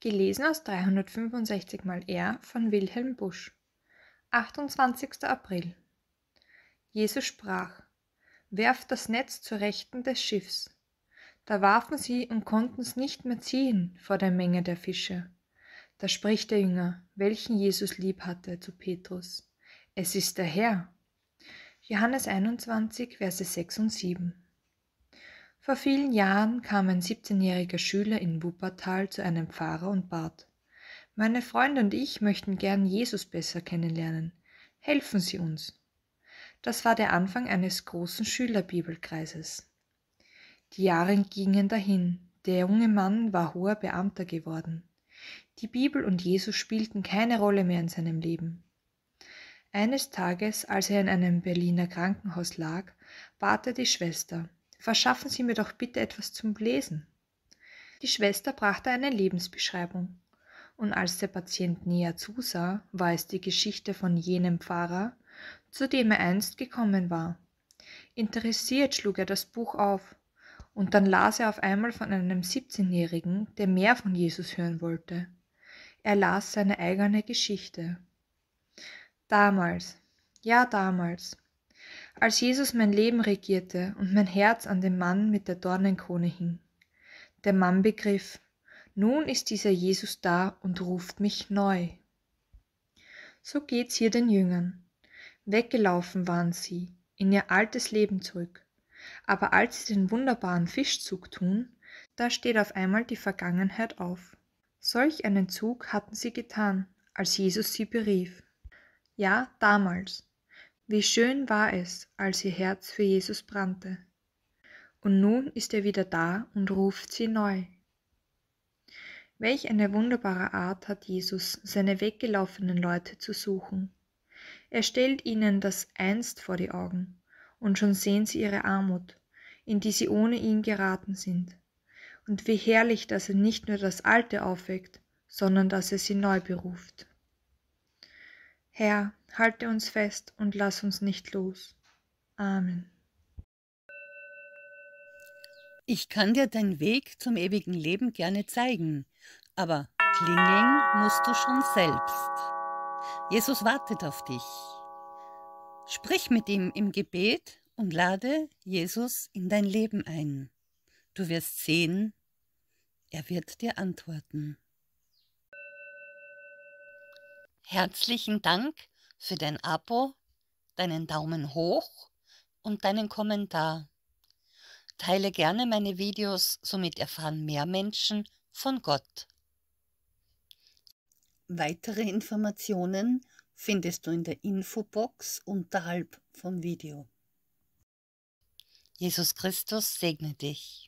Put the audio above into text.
Gelesen aus 365 mal R von Wilhelm Busch. 28. April. Jesus sprach: Werft das Netz zur Rechten des Schiffs. Da warfen sie und konnten's nicht mehr ziehen vor der Menge der Fische. Da spricht der Jünger, welchen Jesus lieb hatte, zu Petrus: Es ist der Herr. Johannes 21, Verse 6 und 7. Vor vielen Jahren kam ein 17-jähriger Schüler in Wuppertal zu einem Pfarrer und bat, meine Freunde und ich möchten gern Jesus besser kennenlernen. Helfen Sie uns. Das war der Anfang eines großen Schülerbibelkreises. Die Jahre gingen dahin. Der junge Mann war hoher Beamter geworden. Die Bibel und Jesus spielten keine Rolle mehr in seinem Leben. Eines Tages, als er in einem Berliner Krankenhaus lag, bat er die Schwester, verschaffen Sie mir doch bitte etwas zum Lesen. Die Schwester brachte eine Lebensbeschreibung, und als der Patient näher zusah, war es die Geschichte von jenem Pfarrer, zu dem er einst gekommen war. Interessiert schlug er das Buch auf, und dann las er auf einmal von einem 17-Jährigen, der mehr von Jesus hören wollte. Er las seine eigene Geschichte. Damals, ja damals, als Jesus mein Leben regierte und mein Herz an den Mann mit der Dornenkrone hing. Der Mann begriff, nun ist dieser Jesus da und ruft mich neu. So geht's hier den Jüngern. Weggelaufen waren sie, in ihr altes Leben zurück. Aber als sie den wunderbaren Fischzug tun, da steht auf einmal die Vergangenheit auf. Solch einen Zug hatten sie getan, als Jesus sie berief. Ja, damals, wie schön war es, als ihr Herz für Jesus brannte. Und nun ist er wieder da und ruft sie neu. Welch eine wunderbare Art hat Jesus, seine weggelaufenen Leute zu suchen. Er stellt ihnen das einst vor die Augen, und schon sehen sie ihre Armut, in die sie ohne ihn geraten sind. Und wie herrlich, dass er nicht nur das Alte aufweckt, sondern dass er sie neu beruft. Herr, halte uns fest und lass uns nicht los. Amen. Ich kann dir deinen Weg zum ewigen Leben gerne zeigen, aber klingeln musst du schon selbst. Jesus wartet auf dich. Sprich mit ihm im Gebet und lade Jesus in dein Leben ein. Du wirst sehen, er wird dir antworten. Herzlichen Dank für dein Abo, deinen Daumen hoch und deinen Kommentar. Teile gerne meine Videos, somit erfahren mehr Menschen von Gott. Weitere Informationen findest du in der Infobox unterhalb vom Video. Jesus Christus segne dich.